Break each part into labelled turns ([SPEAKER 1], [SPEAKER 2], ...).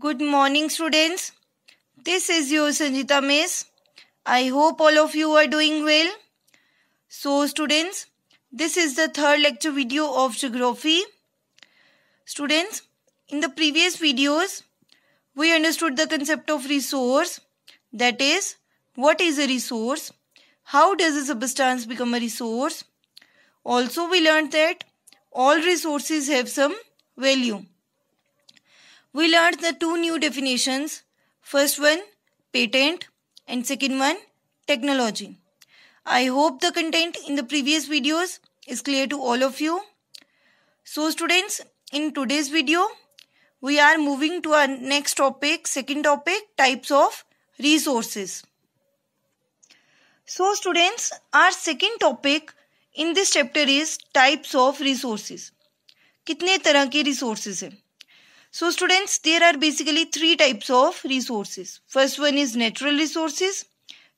[SPEAKER 1] Good morning, students. This is your Sanjita Miss. I hope all of you are doing well. So, students, this is the third lecture video of geography. Students, in the previous videos, we understood the concept of resource. That is, what is a resource? How does a substance become a resource? Also, we learned that all resources have some value we learned the two new definitions. First one, patent, and second one, technology. I hope the content in the previous videos is clear to all of you. So students, in today's video, we are moving to our next topic, second topic, types of resources. So students, our second topic in this chapter is types of resources. कितने तरह के resources हैं So students, there are basically three types of resources. First one is natural resources.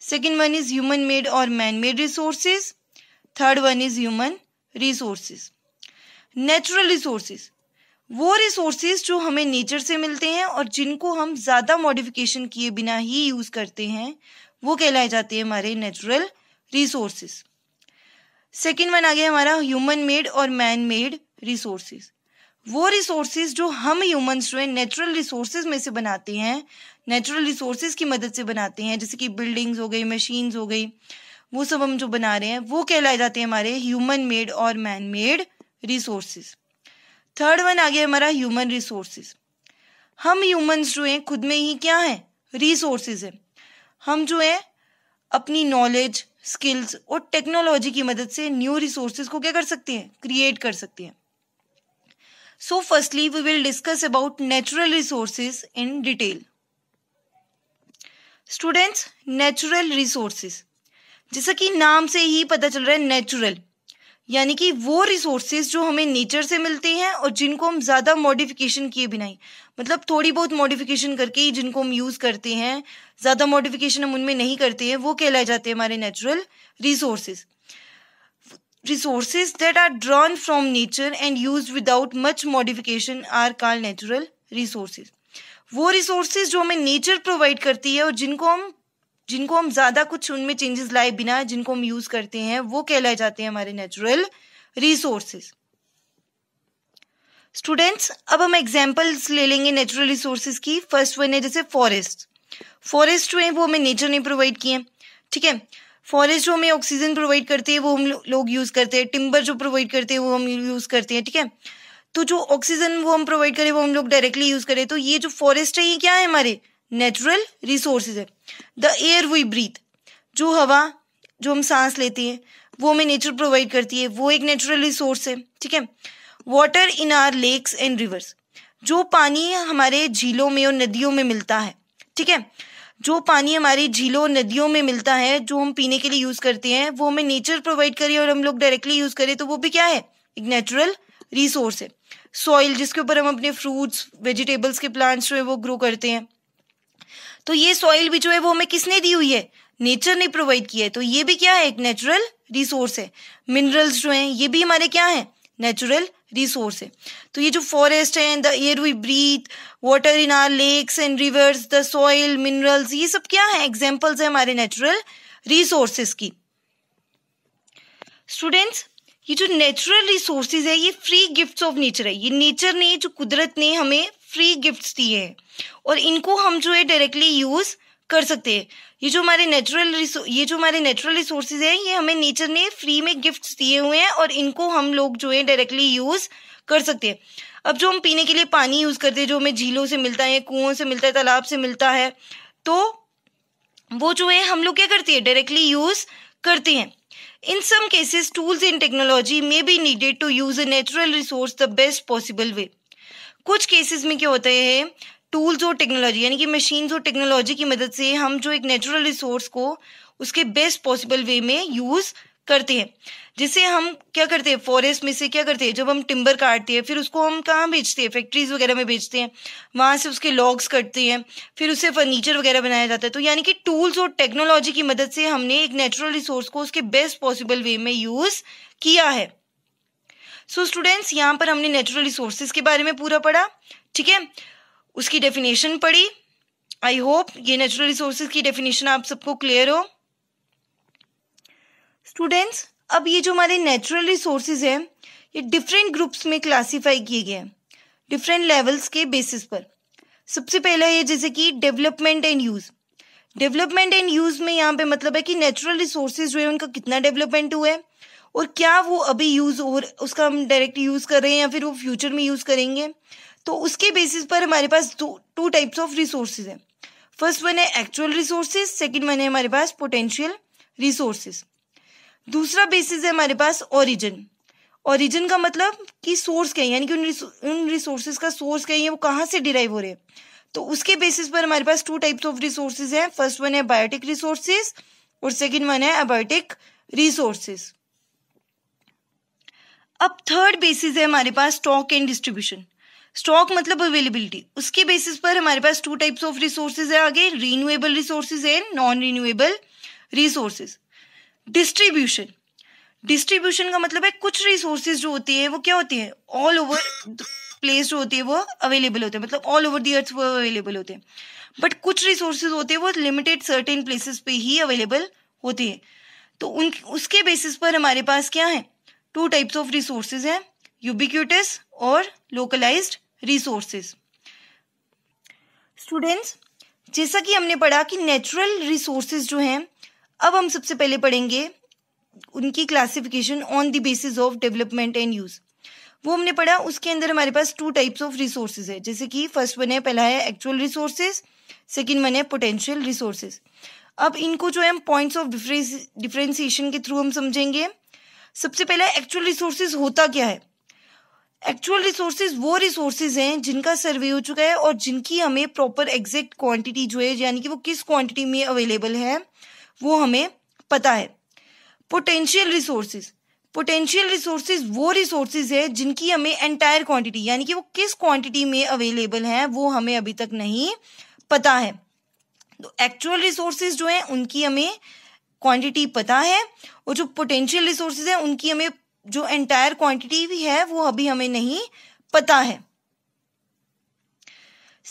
[SPEAKER 1] Second one is human-made or man-made resources. Third one is human resources. Natural resources. वो resources जो हमें nature से मिलते हैं और जिनको हम ज़्यादा मॉडिफिकेशन किए बिना ही यूज़ करते हैं वो कहलाए जाते हैं हमारे नेचुरल रिसोर्सेज सेकेंड वन आ गया हमारा ह्यूमन मेड और मैन मेड रिसोर्सेज वो रिसोर्सेज जो हम ह्यूमंस जो है नेचुरल रिसोर्सेज में से बनाते हैं नेचुरल रिसोर्सेज की मदद से बनाते हैं जैसे कि बिल्डिंग्स हो गई मशीन्स हो गई वो सब हम जो बना रहे हैं वो कहलाए जाते हैं हमारे ह्यूमन मेड और man made resources third one आ गया हमारा ह्यूमन रिसोर्सेज हम ह्यूमंस जो हैं खुद में ही क्या हैं रिसोर्सेज हैं हम जो है अपनी नॉलेज स्किल्स और टेक्नोलॉजी की मदद से न्यू रिसोर्सेज को क्या कर सकते हैं क्रिएट कर सकते हैं So firstly, we will discuss about natural resources in detail. Students natural resources जैसा कि नाम से ही पता चल रहा है नेचुरल यानी कि वो रिसोर्सेज जो हमें नेचर से मिलते हैं और जिनको हम ज़्यादा मॉडिफिकेशन किए बिना ही मतलब थोड़ी बहुत मॉडिफिकेशन करके ही जिनको हम यूज़ करते हैं ज़्यादा मॉडिफिकेशन हम उनमें नहीं करते हैं वो कहलाए जाते हैं हमारे natural resources Resources that are drawn from nature and used without much modification are called natural resources. वो resources जो हमें nature provide करती है और जिनको हम जिनको हम ज़्यादा कुछ उनमें changes लाए बिना जिनको हम use करते हैं वो कहलाए जाते हैं हमारे natural resources. स्टूडेंट्स अब हम एग्जाम्पल्स ले लेंगे नेचुरल रिसोर्सेज की फर्स्ट वन है जैसे फॉरेस्ट फॉरेस्ट जो है वो हमें नेचर ने प्रोवाइड किए ठीक है फॉरेस्ट जो हमें ऑक्सीजन प्रोवाइड करते हैं वो हम लोग यूज़ करते हैं टिम्बर जो प्रोवाइड करते हैं वो हम यूज़ करते हैं ठीक है तो जो ऑक्सीजन वो हम प्रोवाइड करें वो हम लोग डायरेक्टली यूज़ करें तो ये जो फॉरेस्ट है ये क्या है हमारे नेचुरल रिसोर्सेज है द एयर वी ब्रीथ जो हवा जो हम सांस लेते हैं वो हमें नेचर प्रोवाइड करती है वो एक नेचुरल रिसोर्स है ठीक है water in our lakes and rivers जो पानी हमारे झीलों में और नदियों में मिलता है ठीक है जो पानी हमारे झीलों नदियों में मिलता है जो हम पीने के लिए यूज़ करते हैं वो हमें नेचर प्रोवाइड करे और हम लोग डायरेक्टली यूज़ करें तो वो भी क्या है एक नेचुरल रिसोर्स है सॉइल जिसके ऊपर हम अपने फ्रूट्स वेजिटेबल्स के प्लांट्स जो है वो ग्रो करते हैं तो ये सॉइल भी जो है वो हमें किसने दी हुई है नेचर ने प्रोवाइड किया है तो ये भी क्या है एक नेचुरल रिसोर्स है मिनरल्स जो हैं ये भी हमारे क्या हैं नेचुरल रिसोर्स है तो ये जो फॉरेस्ट हैं the air we breathe water in our lakes and rivers the soil minerals ये सब क्या है एग्जाम्पल्स है हमारे नेचुरल रिसोर्सेस की स्टूडेंट्स ये जो नेचुरल रिसोर्सेज है ये फ्री गिफ्ट्स ऑफ नेचर है ये नेचर ने जो कुदरत ने हमें फ्री गिफ्ट्स दिए हैं और इनको हम जो है डायरेक्टली यूज़ कर सकते हैं ये जो हमारे नेचुरल ये जो हमारे नेचुरल रिसोर्सेज हैं ये हमें नेचर ने फ्री में गिफ्ट्स दिए हुए हैं और इनको हम लोग जो है डायरेक्टली यूज़ कर सकते हैं अब जो हम पीने के लिए पानी यूज़ करते हैं जो हमें झीलों से मिलता है कुओं से मिलता है तालाब से मिलता है तो वो जो है हम लोग क्या करते हैं डायरेक्टली यूज़ करते हैं in some cases tools in technology may be needed to use a natural resource the best possible way कुछ केसेस में क्या होते हैं टूल्स और टेक्नोलॉजी यानी कि मशीन्स और टेक्नोलॉजी की मदद से हम जो एक नेचुरल रिसोर्स को उसके बेस्ट पॉसिबल वे में यूज़ करते हैं जिसे हम क्या करते हैं फॉरेस्ट में से क्या करते हैं जब हम टिम्बर काटते हैं फिर उसको हम कहाँ बेचते हैं फैक्ट्रीज वगैरह में बेचते हैं वहां से उसके लॉग्स कटते हैं फिर उसे फर्नीचर वगैरह बनाया जाता है तो यानी कि टूल्स और टेक्नोलॉजी की मदद से हमने एक नेचुरल रिसोर्स को उसके बेस्ट पॉसिबल वे में यूज़ किया है सो स्टूडेंट्स यहाँ पर हमने नेचुरल रिसोर्सेज के बारे में पूरा पढ़ा ठीक है उसकी डेफिनेशन पढ़ी आई होप ये नेचुरल रिसोर्सेज की डेफिनेशन आप सबको क्लियर हो स्टूडेंट्स अब ये जो हमारे नेचुरल रिसोर्सेज हैं ये डिफरेंट ग्रुप्स में क्लासीफाई किए गए हैं डिफरेंट लेवल्स के बेसिस पर सबसे पहला ये जैसे कि development and use development and use में यहाँ पे मतलब है कि नेचुरल रिसोर्सेज जो है उनका कितना डेवलपमेंट हुआ है और क्या वो अभी यूज़ और उसका हम डायरेक्ट यूज़ कर रहे हैं या फिर वो फ्यूचर में यूज़ करेंगे तो उसके बेसिस पर हमारे पास टू टाइप्स ऑफ रिसोर्सेज हैं फर्स्ट वन है एक्चुअल रिसोर्सेज सेकेंड वन है हमारे पास पोटेंशियल रिसोर्सेज दूसरा बेसिस है हमारे पास ओरिजिन ओरिजिन का मतलब कि सोर्स क्या है यानी कि उन उन रिसोर्सेज का सोर्स क्या है वो कहाँ से डिराइव हो रहे हैं तो उसके बेसिस पर हमारे पास टू टाइप्स ऑफ रिसोर्सेज हैं फर्स्ट वन है बायोटिक रिसोर्सेज और सेकेंड वन है अबायोटिक रिसोर्सेज अब थर्ड बेसिस है हमारे पास स्टॉक एंड डिस्ट्रीब्यूशन स्टॉक मतलब अवेलेबिलिटी उसके बेसिस पर हमारे पास टू टाइप्स ऑफ रिसोर्सेज है आगे renewable resources and non renewable resources distribution distribution का मतलब है कुछ रिसोर्सेज जो होती है वो क्या होती है ऑल ओवर प्लेस जो होती है वो अवेलेबल होते हैं मतलब ऑल ओवर दी अर्थ वो अवेलेबल होते हैं बट कुछ रिसोर्सेज होते हैं वो लिमिटेड सर्टेन प्लेसेस पे ही अवेलेबल होते हैं तो उन उसके बेसिस पर हमारे पास क्या है टू टाइप्स ऑफ रिसोर्सेज हैं यूबिक्यूटस और लोकलाइज्ड रिसोर्सेज स्टूडेंट्स जैसा कि हमने पढ़ा कि नेचुरल रिसोर्सेज जो हैं अब हम सबसे पहले पढ़ेंगे उनकी classification on the basis of development and use वो हमने पढ़ा उसके अंदर हमारे पास टू टाइप्स ऑफ रिसोर्सेज है जैसे कि फर्स्ट वन है पहला है एक्चुअल रिसोर्सेज सेकेंड वन है पोटेंशियल रिसोर्सेज अब इनको जो है हम पॉइंट्स ऑफ डिफ्रेंसिएशन के थ्रू हम समझेंगे सबसे पहला एक्चुअल रिसोर्सेज होता क्या है एक्चुअल रिसोर्सेज वो रिसोर्सेज हैं जिनका सर्वे हो चुका है और जिनकी हमें प्रॉपर एग्जैक्ट क्वांटिटी जो है यानी कि वो किस क्वांटिटी में अवेलेबल है वो हमें पता है पोटेंशियल रिसोर्सेज पोटेंशियल रिसोर्सेज वो रिसोर्सेज है जिनकी हमें एंटायर क्वांटिटी यानी कि वो किस क्वांटिटी में अवेलेबल है वो हमें अभी तक नहीं पता है तो एक्चुअल रिसोर्सेज जो हैं उनकी हमें क्वांटिटी पता है और जो पोटेंशियल रिसोर्सेज है उनकी हमें जो एंटायर क्वांटिटी भी है वो अभी हमें नहीं पता है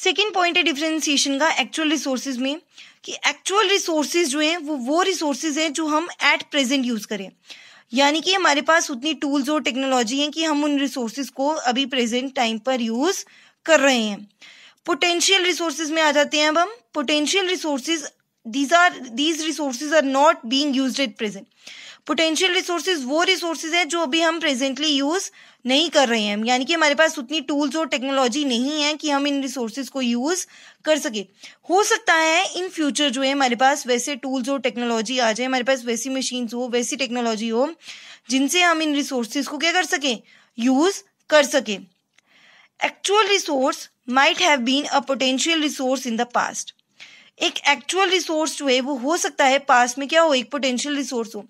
[SPEAKER 1] सेकेंड पॉइंट है डिफ्रेंसिएशन का एक्चुअल रिसोर्सेज में कि एक्चुअल रिसोर्सेज जो हैं वो वो रिसोर्सेज हैं जो हम एट प्रेजेंट यूज़ करें यानी कि हमारे पास उतनी टूल्स और टेक्नोलॉजी हैं कि हम उन रिसोर्सेज को अभी प्रेजेंट टाइम पर यूज़ कर रहे हैं पोटेंशियल रिसोर्सेज में आ जाते हैं अब हम potential resources these are these resources are not being use at present potential resources वो रिसोर्सेज है जो अभी हम प्रेजेंटली यूज़ नहीं कर रहे हैं यानी कि हमारे पास उतनी टूल्स और टेक्नोलॉजी नहीं है कि हम इन रिसोर्सेज को यूज़ कर सके हो सकता है इन फ्यूचर जो है हमारे पास वैसे टूल्स और टेक्नोलॉजी आ जाए हमारे पास वैसी मशीन हो वैसी टेक्नोलॉजी हो जिनसे हम इन रिसोर्सेज को क्या कर सके यूज़ कर सके actual resource might have been a potential resource in the past एक एक्चुअल रिसोर्स जो है वो हो सकता है पास्ट में क्या हो एक पोटेंशियल रिसोर्स हो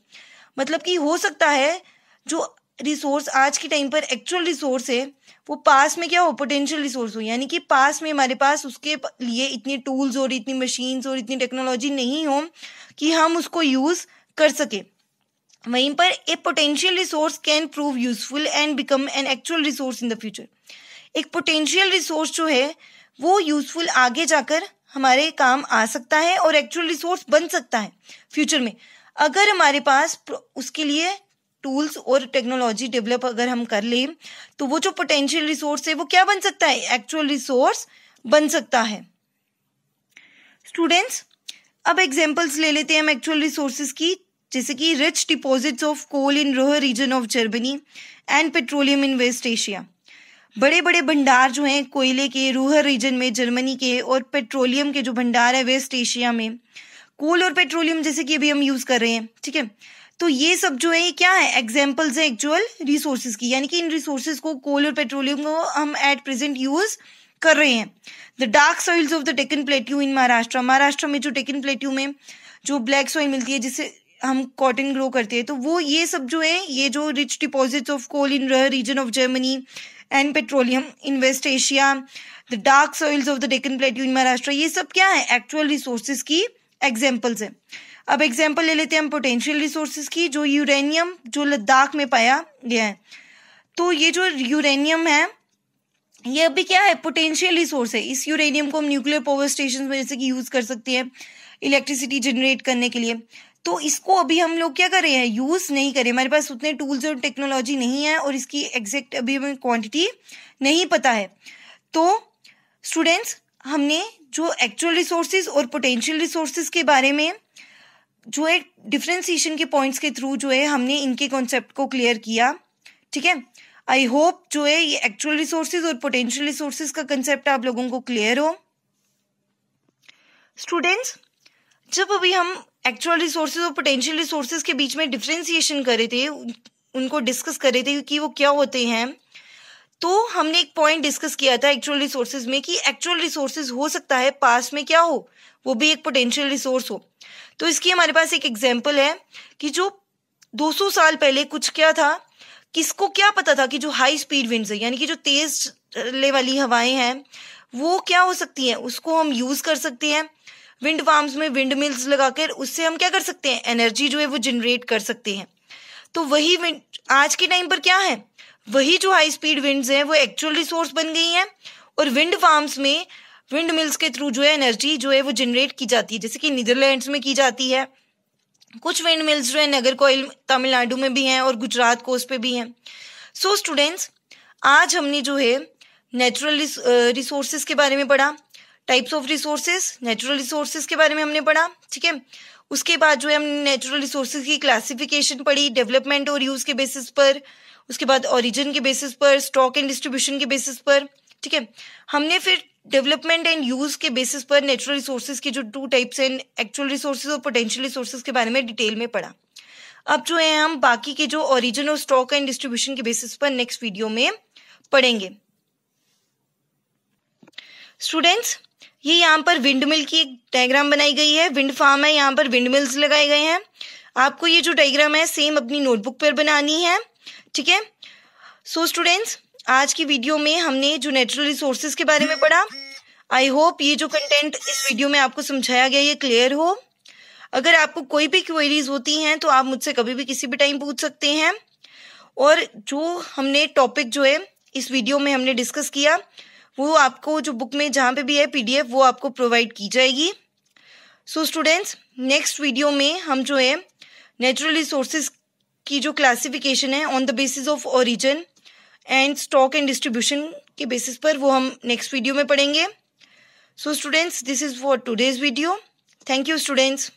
[SPEAKER 1] मतलब कि हो सकता है जो रिसोर्स आज के टाइम पर एक्चुअल रिसोर्स है वो पास में क्या हो पोटेंशियल रिसोर्स हो यानी कि पास में हमारे पास उसके लिए इतने टूल्स और इतनी मशीन्स और इतनी टेक्नोलॉजी नहीं हो कि हम उसको यूज़ कर सकें वहीं पर a potential resource can prove useful and become an actual resource in the future एक पोटेंशियल रिसोर्स जो है वो यूजफुल आगे जाकर हमारे काम आ सकता है और एक्चुअल रिसोर्स बन सकता है फ्यूचर में अगर हमारे पास उसके लिए टूल्स और टेक्नोलॉजी डेवलप अगर हम कर लें तो वो जो पोटेंशियल रिसोर्स है वो क्या बन सकता है एक्चुअल रिसोर्स बन सकता है स्टूडेंट्स अब एग्जांपल्स ले लेते हैं हम एक्चुअल रिसोर्सेज की जैसे कि rich deposits of coal in Ruhr region of Germany and petroleum in West Asia बड़े बड़े भंडार जो हैं कोयले के रोहर रीजन में जर्मनी के और पेट्रोलियम के जो भंडार है वेस्ट एशिया में कोल और पेट्रोलियम जैसे कि अभी हम यूज कर रहे हैं ठीक है तो ये सब जो है ये क्या है एग्जाम्पल्स है एक्चुअल रिसोर्सेज की यानी कि इन रिसोर्सेज को कोल और पेट्रोलियम को हम एट प्रेजेंट यूज कर रहे हैं the dark soils of the Deccan plateau in Maharashtra Maharashtra में जो टेकन प्लेट्यू में जो ब्लैक सॉइल मिलती है जिससे हम कॉटन ग्रो करते हैं तो वो ये सब जो है ये जो rich deposits of coal in region of Germany and petroleum in West Asia the dark soils of the Deccan plateau in Maharashtra ये सब क्या है एक्चुअल रिसोर्सेज की एग्जाम्पल्स हैं अब एग्जाम्पल ले लेते हैं हम पोटेंशियल रिसोर्सेज की जो यूरेनियम जो लद्दाख में पाया गया है तो ये जो यूरेनियम है ये अभी क्या है पोटेंशियल रिसोर्स है इस यूरेनियम को हम न्यूक्लियर पावर स्टेशन में जैसे कि यूज़ कर सकते हैं इलेक्ट्रिसिटी जनरेट करने के लिए तो इसको अभी हम लोग क्या कर रहे हैं यूज़ नहीं करें हमारे पास उतने टूल्स और टेक्नोलॉजी नहीं है और इसकी एग्जैक्ट अभी हमें क्वांटिटी नहीं पता है तो स्टूडेंट्स हमने जो एक्चुअल रिसोर्सेज और पोटेंशियल रिसोर्सेज के बारे में जो है डिफ्रेंसीशन के पॉइंट्स के थ्रू जो है हमने इनके कॉन्सेप्ट को क्लियर किया ठीक है आई होप जो है ये एक्चुअल रिसोर्सेज और पोटेंशियल रिसोर्सेज का कंसेप्ट आप लोगों को क्लियर हो स्टूडेंट्स जब अभी हम एक्चुअल रिसोर्सेज और पोटेंशियल रिसोर्सेज के बीच में डिफ्रेंसिएशन कर रहे थे उनको डिस्कस कर रहे थे कि वो क्या होते हैं तो हमने एक पॉइंट डिस्कस किया था एक्चुअल रिसोर्सेज में कि एक्चुअल रिसोर्सेज हो सकता है पास में क्या हो वो भी एक पोटेंशियल रिसोर्स हो तो इसकी हमारे पास एक एग्जाम्पल है कि जो 200 साल पहले कुछ क्या था किसको क्या पता था कि जो हाई स्पीड विंड्स है यानी कि जो तेज चलने वाली हवाएं हैं वो क्या हो सकती हैं उसको हम यूज कर सकते हैं विंड फार्म्स में विंड मिल्स लगाकर उससे हम क्या कर सकते हैं एनर्जी जो है वो जनरेट कर सकते हैं तो वही आज के टाइम पर क्या है वही जो हाई स्पीड विंड्स हैं वो एक्चुअल रिसोर्स बन गई हैं और विंड फार्म्स में विंड मिल्स के थ्रू जो है एनर्जी जो है वो जनरेट की जाती है जैसे कि नीदरलैंड्स में की जाती है कुछ विंड मिल्स जो है नगर कोयल तमिलनाडु में भी हैं और गुजरात कोस्ट पे भी हैं सो so, स्टूडेंट्स आज हमने जो है नेचुरल रिसोर्सेज के बारे में पढ़ा types of resources natural resources के बारे में हमने पढ़ा ठीक है उसके बाद जो है हम नेचुरल रिसोर्सेज की क्लासिफिकेशन पढ़ी डेवलपमेंट और यूज़ के बेसिस पर उसके बाद ओरिजिन के बेसिस पर स्टॉक एंड डिस्ट्रीब्यूशन के बेसिस पर ठीक है हमने फिर डेवलपमेंट एंड यूज़ के बेसिस पर नेचुरल रिसोर्सेज के जो टू टाइप्स हैं एक्चुअल रिसोर्सेज और पोटेंशियल रिसोर्सेज के बारे में डिटेल में पढ़ा अब जो है हम बाकी के जो ओरिजिन और स्टॉक एंड डिस्ट्रीब्यूशन के बेसिस पर नेक्स्ट वीडियो में पढ़ेंगे स्टूडेंट्स ये यहाँ पर विंड मिल की एक डायग्राम बनाई गई है विंड फार्म है यहाँ पर विंड मिल्स लगाए गए हैं आपको ये जो डायग्राम है सेम अपनी नोटबुक पर बनानी है ठीक है सो स्टूडेंट्स आज की वीडियो में हमने जो नेचुरल रिसोर्सेज के बारे में पढ़ा आई होप ये जो कंटेंट इस वीडियो में आपको समझाया गया ये क्लियर हो अगर आपको कोई भी क्वेरीज होती हैं तो आप मुझसे कभी भी किसी भी टाइम पूछ सकते हैं और जो हमने टॉपिक जो है इस वीडियो में हमने डिस्कस किया वो आपको जो बुक में जहाँ पे भी है पीडीएफ वो आपको प्रोवाइड की जाएगी सो स्टूडेंट्स नेक्स्ट वीडियो में हम जो है नेचुरल रिसोर्सेज की जो क्लासिफिकेशन है on the basis of origin and stock and distribution के बेसिस पर वो हम नेक्स्ट वीडियो में पढ़ेंगे so students this is for today's video thank you students